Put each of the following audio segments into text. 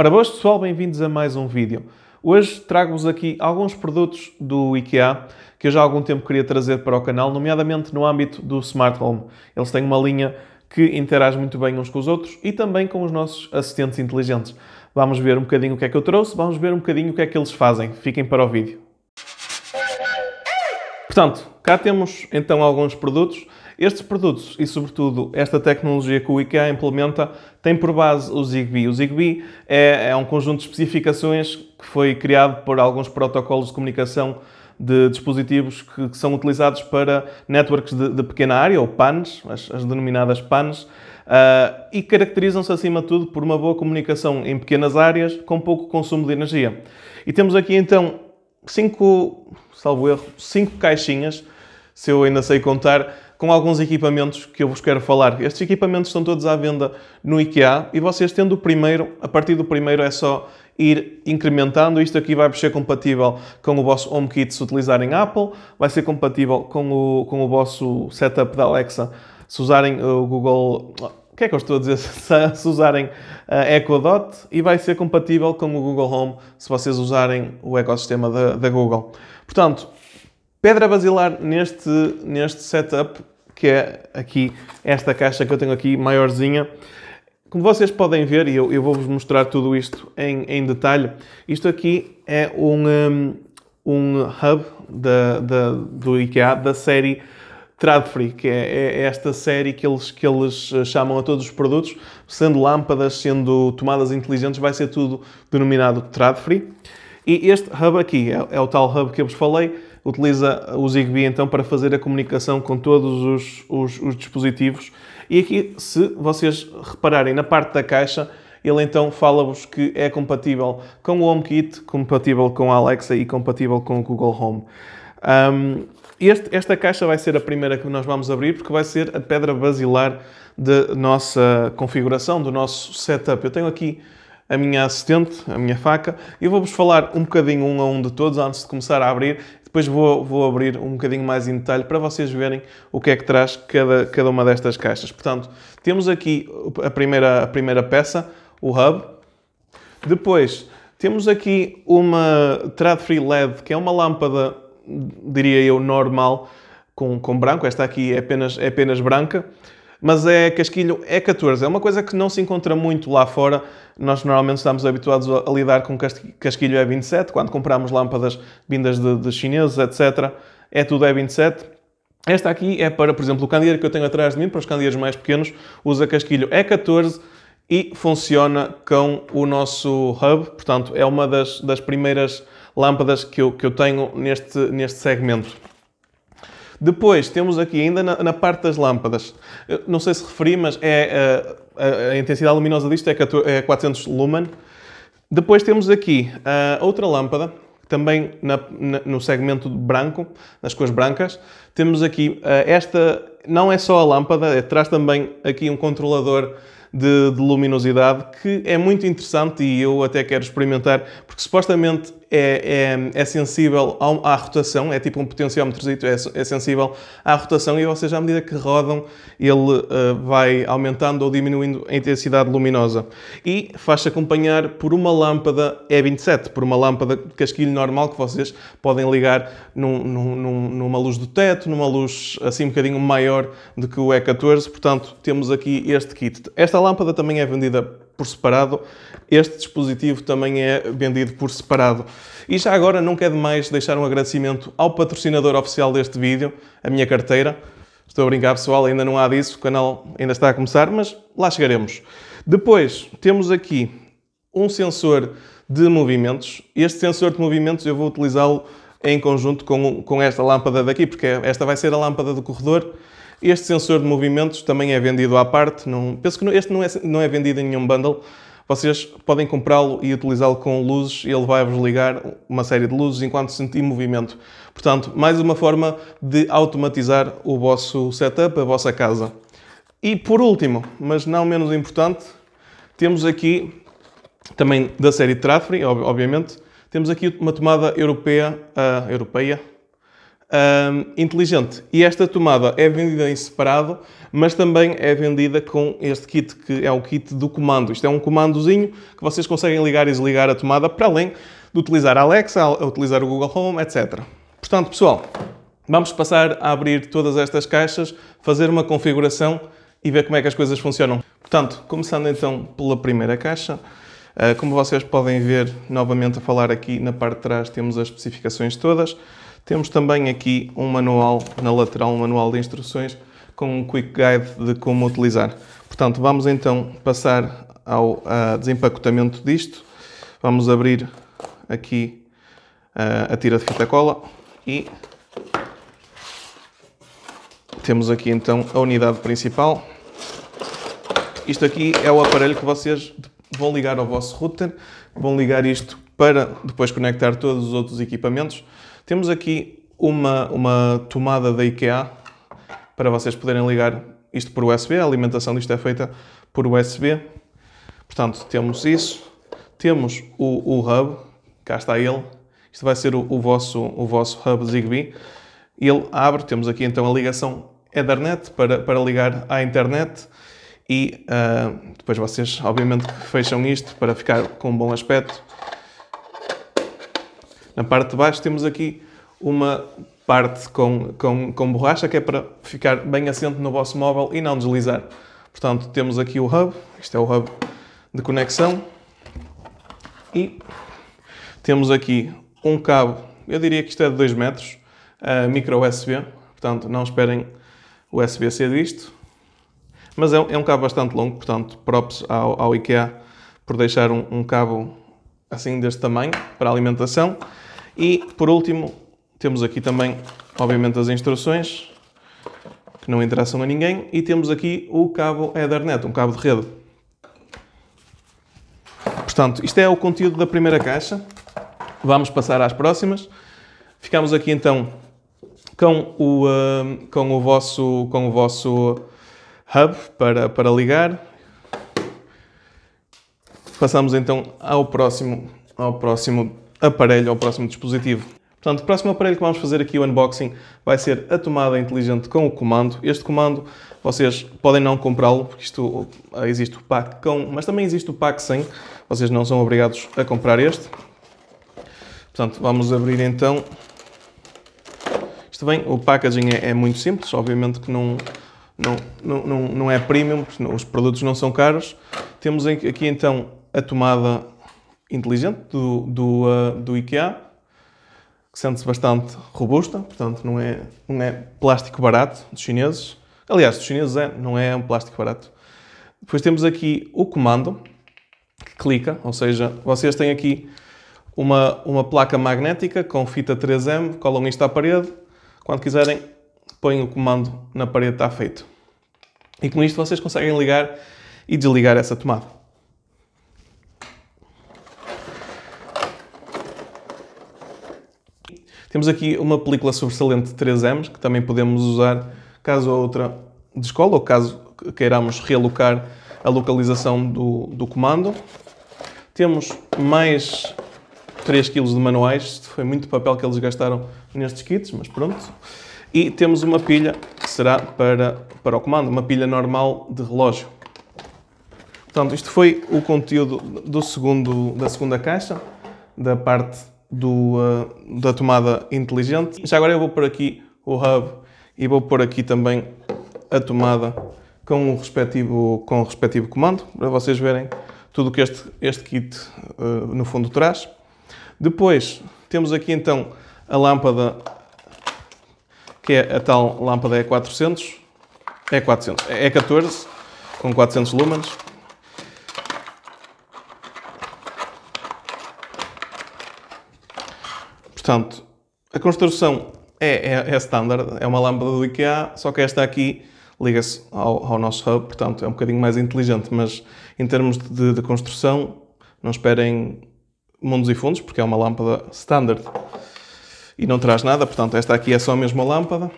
Ora, boas pessoal, bem-vindos a mais um vídeo. Hoje trago-vos aqui alguns produtos do IKEA que eu já há algum tempo queria trazer para o canal, nomeadamente no âmbito do Smart Home. Eles têm uma linha que interage muito bem uns com os outros e também com os nossos assistentes inteligentes. Vamos ver um bocadinho o que é que eu trouxe, vamos ver um bocadinho o que é que eles fazem. Fiquem para o vídeo. Portanto, cá temos então alguns produtos. Estes produtos e, sobretudo, esta tecnologia que o IKEA implementa tem por base o Zigbee. O Zigbee é, é um conjunto de especificações que foi criado por alguns protocolos de comunicação de dispositivos que, que são utilizados para networks de, de pequena área, ou PANs, as, as denominadas PANs, Uh, e caracterizam-se, acima de tudo, por uma boa comunicação em pequenas áreas com pouco consumo de energia. E temos aqui então cinco, salvo erro, cinco caixinhas, se eu ainda sei contar, com alguns equipamentos que eu vos quero falar. Estes equipamentos estão todos à venda no IKEA e vocês tendo o primeiro, a partir do primeiro é só ir incrementando. Isto aqui vai ser compatível com o vosso HomeKit se utilizarem Apple, vai ser compatível com o, com o vosso setup da Alexa se usarem o Google... O que é que eu estou a dizer? se usarem a eh, Echo Dot e vai ser compatível com o Google Home se vocês usarem o ecossistema da, da Google. Portanto, pedra basilar neste, neste setup que é aqui esta caixa que eu tenho aqui, maiorzinha. Como vocês podem ver, e eu, eu vou-vos mostrar tudo isto em, em, detalhe, isto aqui é um, um hub da, da, do IKEA da série Tradfree, que é, é, é, esta série que eles, que eles eh, chamam a todos os produtos, sendo lâmpadas, sendo tomadas inteligentes, vai ser tudo denominado Tradfree. E este hub aqui é, é o tal hub que eu vos falei, utiliza o Zigbee então para fazer a comunicação com todos os, os, os dispositivos. E aqui, se vocês repararem na parte da caixa, ele então fala-vos que é compatível com o HomeKit, compatível com a Alexa e compatível com o Google Home. Um, este, esta caixa vai ser a primeira que nós vamos abrir porque vai ser a pedra basilar da nossa configuração, do nosso setup. Eu tenho aqui a minha assistente, a minha faca, e vou-vos falar um bocadinho um a um de todos antes de começar a abrir. Depois vou, vou abrir um bocadinho mais em detalhe para vocês verem o que é que traz cada, cada uma destas caixas. Portanto, temos aqui a primeira, a primeira peça, o hub. Depois, temos aqui uma Trad-Free LED, que é uma lâmpada, diria eu, normal, com, com branco. Esta aqui é apenas, é apenas branca mas é casquilho é E14. É uma coisa que não se encontra muito lá fora. Nós normalmente estamos habituados a lidar com casquilho E27, quando compramos lâmpadas vindas de, de chineses, etc. É tudo E27. Esta aqui é para, por exemplo, o candeeiro que eu tenho atrás de mim, para os candeeiros mais pequenos, usa casquilho E14 e funciona com o nosso hub, portanto é uma das, das primeiras lâmpadas que eu, que eu tenho neste, neste segmento. Depois temos aqui ainda na, na parte das lâmpadas, Eu não sei se referi, mas é, eh, a, a intensidade luminosa disto é 400 é lumen. Depois temos aqui eh, outra lâmpada, também na, na, no segmento branco, nas cores brancas. Temos aqui eh, esta, não é só a lâmpada, é, traz também aqui um controlador de, de luminosidade que é muito interessante e eu até quero experimentar, porque supostamente é, é, é sensível à, à rotação, é tipo um potenciómetro, é, é sensível à rotação e vocês, à medida que rodam, ele uh, vai aumentando ou diminuindo a intensidade luminosa. E faz-se acompanhar por uma lâmpada E27, por uma lâmpada de casquilho normal que vocês podem ligar num, num, numa luz do teto, numa luz assim um bocadinho maior do que o E14, portanto temos aqui este kit. Esta lâmpada também é vendida por separado, este dispositivo também é vendido por separado. E já agora não é demais deixar um agradecimento ao patrocinador oficial deste vídeo, a minha carteira. Estou a brincar pessoal, ainda não há disso, o canal ainda está a começar, mas lá chegaremos. Depois temos aqui um sensor de movimentos. Este sensor de movimentos eu vou utilizá-lo em conjunto com, com esta lâmpada daqui, porque esta vai ser a lâmpada do corredor este sensor de movimentos também é vendido à parte. Não, penso que este não é, não é vendido em nenhum bundle. Vocês podem comprá-lo e utilizá-lo com luzes e ele vai-vos ligar uma série de luzes enquanto sentir movimento. Portanto, mais uma forma de automatizar o vosso setup, a vossa casa. E por último, mas não menos importante, temos aqui, também da série Traffery, obviamente, temos aqui uma tomada europeia, uh, europeia inteligente. E esta tomada é vendida em separado, mas também é vendida com este kit, que é o kit do comando. Isto é um comandozinho que vocês conseguem ligar e desligar a tomada, para além de utilizar a Alexa, a utilizar o Google Home, etc. Portanto, pessoal, vamos passar a abrir todas estas caixas, fazer uma configuração e ver como é que as coisas funcionam. Portanto, começando então pela primeira caixa, ah, como vocês podem ver, novamente a falar aqui na parte de trás temos as especificações todas. Temos também aqui um manual, na lateral, um manual de instruções com um quick guide de como utilizar. Portanto, vamos então passar ao desempacotamento disto. Vamos abrir aqui a tira de fita cola e temos aqui então a unidade principal. Isto aqui é o aparelho que vocês vão ligar ao vosso router, vão ligar isto para depois conectar todos os outros equipamentos. Temos aqui uma, uma tomada da IKEA para vocês poderem ligar isto por USB. A alimentação disto é feita por USB. Portanto, temos isso. Temos o, o hub. Cá está ele. Isto vai ser o, o, vosso, o vosso hub Zigbee. Ele abre. Temos aqui então a ligação Ethernet para, para ligar à internet. E uh, depois vocês, obviamente, fecham isto para ficar com um bom aspecto. Na parte de baixo temos aqui uma parte com, com, com borracha, que é para ficar bem assente no vosso móvel e não deslizar. Portanto, temos aqui o hub, este é o hub de conexão, e temos aqui um cabo, eu diria que isto é de 2 metros, micro USB, portanto não esperem o USB-C disto, mas é, é um, cabo bastante longo, portanto props ao, ao IKEA por deixar um, um cabo assim deste tamanho para alimentação. E, por último, temos aqui também, obviamente, as instruções, que não interessam a ninguém, e temos aqui o cabo Ethernet, um cabo de rede. Portanto, isto é o conteúdo da primeira caixa. Vamos passar às próximas. Ficamos aqui então com o, uh, com o vosso, com o vosso hub para, para ligar. Passamos então ao próximo, ao próximo aparelho ao próximo dispositivo. Portanto, o próximo aparelho que vamos fazer aqui, o unboxing, vai ser a tomada inteligente com o comando. Este comando, vocês podem não comprá-lo, porque isto, ah, existe o pack com, mas também existe o pack sem. Vocês não são obrigados a comprar este. Portanto, vamos abrir então. Isto bem, o packaging é, é muito simples, obviamente que não, não, não, não, não é premium, os produtos não são caros. Temos aqui então a tomada inteligente do, do, uh, do IKEA, que sente-se bastante robusta, portanto não é, não é plástico barato dos chineses. Aliás, dos chineses é, não é um plástico barato. Depois temos aqui o comando, que clica, ou seja, vocês têm aqui uma, uma placa magnética com fita 3M, colam isto à parede, quando quiserem põem o comando na parede, está feito. E com isto vocês conseguem ligar e desligar essa tomada. Temos aqui uma película sobressalente de 3 m que também podemos usar caso a outra de escola ou caso queiramos realocar a localização do, do comando. Temos mais 3 kg de manuais, Isto foi muito papel que eles gastaram nestes kits, mas pronto. E temos uma pilha que será para, para o comando, uma pilha normal de relógio. Portanto, isto foi o conteúdo do segundo, da segunda caixa, da parte do, uh, da tomada inteligente. Já agora eu vou por aqui o hub e vou por aqui também a tomada com o respectivo, com o respectivo comando, para vocês verem tudo o que este, este kit uh, no fundo traz. Depois temos aqui então a lâmpada, que é a tal lâmpada E400, E400, E14, com 400 lumens. Portanto, a construção é, é, é standard, é uma lâmpada do IKEA, só que esta aqui liga-se ao, ao, nosso hub, portanto é um bocadinho mais inteligente, mas em termos de, de construção, não esperem mundos e fundos, porque é uma lâmpada standard e não traz nada, portanto esta aqui é só a mesma lâmpada.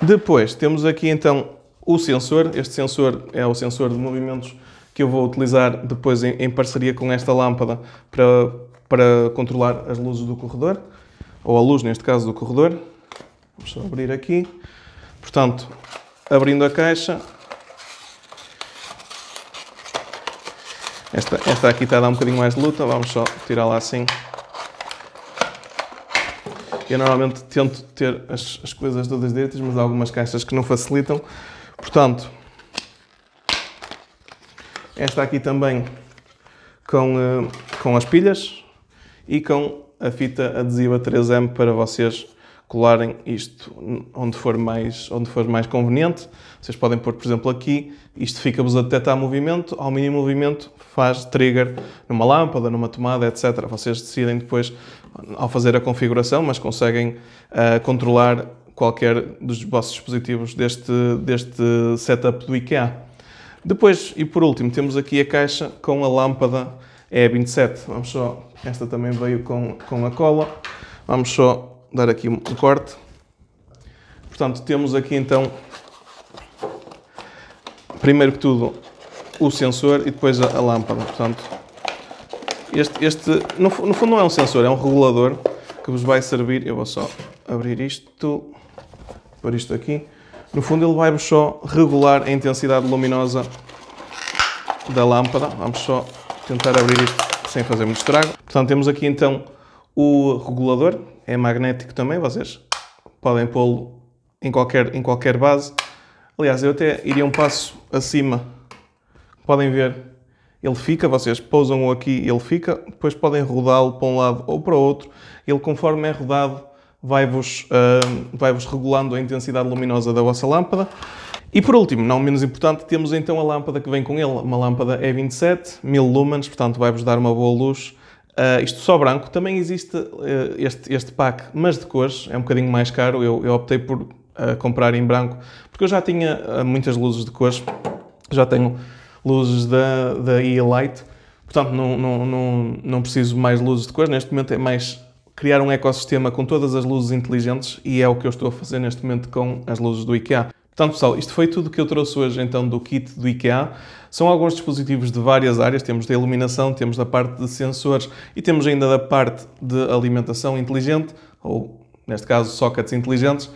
Depois temos aqui então o sensor, este sensor é o sensor de movimentos que eu vou utilizar depois em, em parceria com esta lâmpada para para controlar as luzes do corredor, ou a luz, neste caso, do corredor. Vamos só abrir aqui. Portanto, abrindo a caixa, Esta, esta aqui está a dar um bocadinho mais de luta, vamos só tirá-la assim. Eu normalmente tento ter as, as coisas todas direitas, mas há algumas caixas que não facilitam. Portanto, esta aqui também com, eh, com as pilhas, e com a fita adesiva 3M para vocês colarem isto onde for mais, onde for mais conveniente. Vocês podem pôr, por exemplo, aqui, isto fica-vos a detectar movimento, ao mínimo movimento faz trigger numa lâmpada, numa tomada, etc. Vocês decidem depois, ao fazer a configuração, mas conseguem uh, controlar qualquer dos vossos dispositivos deste, deste setup do IKEA. Depois, e por último, temos aqui a caixa com a lâmpada E27. Vamos só esta também veio com, com a cola. Vamos só dar aqui um corte. Portanto, temos aqui então, primeiro que tudo, o sensor e depois a, a lâmpada. Portanto, este, este no, no fundo não é um sensor, é um regulador que vos vai servir. Eu vou só abrir isto, pôr isto aqui. No fundo ele vai-vos só regular a intensidade luminosa da lâmpada. Vamos só tentar abrir isto sem fazer muito estrago. Portanto, temos aqui então o regulador, é magnético também, vocês podem pô-lo em qualquer, em qualquer base. Aliás, eu até iria um passo acima. Podem ver, ele fica, vocês pousam-o aqui, ele fica. Depois podem rodá-lo para um lado ou para o outro. Ele, conforme é rodado, vai-vos uh, ah, vai regulando a intensidade luminosa da vossa lâmpada. E por último, não menos importante, temos então a lâmpada que vem com ele, uma lâmpada E27, 1000 lumens, portanto vai-vos dar uma boa luz. Uh, isto só branco, também existe uh, este, este pack, mas de cores, é um bocadinho mais caro, eu, eu optei por uh, comprar em branco, porque eu já tinha muitas luzes de cores, já tenho luzes da, da E-Light, portanto não, não, não, não preciso mais luzes de cores, neste momento é mais criar um ecossistema com todas as luzes inteligentes e é o que eu estou a fazer neste momento com as luzes do IKEA. Portanto, pessoal, isto foi tudo que eu trouxe hoje então do kit do IKEA. São alguns dispositivos de várias áreas, temos da iluminação, temos da parte de sensores e temos ainda da parte de alimentação inteligente, ou neste caso sockets inteligentes.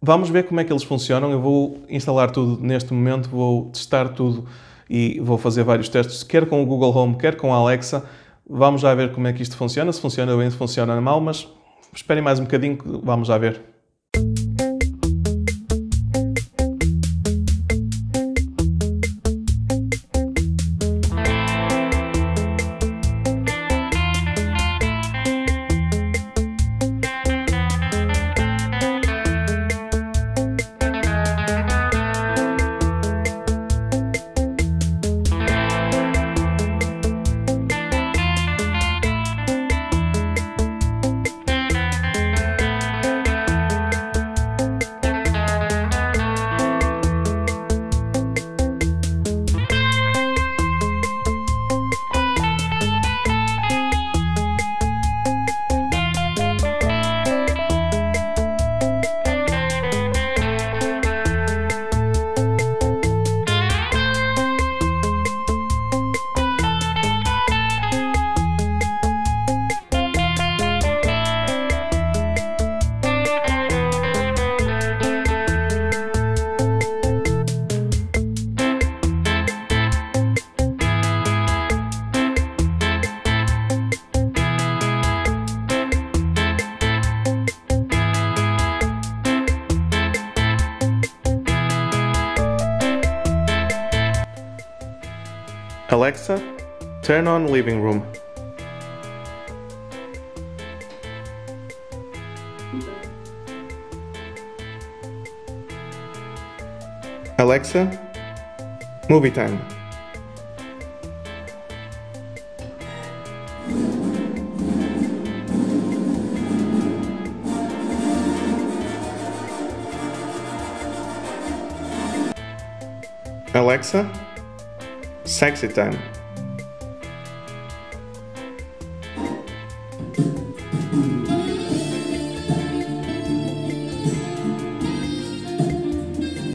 Vamos ver como é que eles funcionam. Eu vou instalar tudo neste momento, vou testar tudo e vou fazer vários testes, quer com o Google Home, quer com a Alexa. Vamos já ver como é que isto funciona, se funciona bem, se funciona mal, mas esperem mais um bocadinho que vamos já ver. Turn on living room. Alexa, movie time. Alexa, sexy time.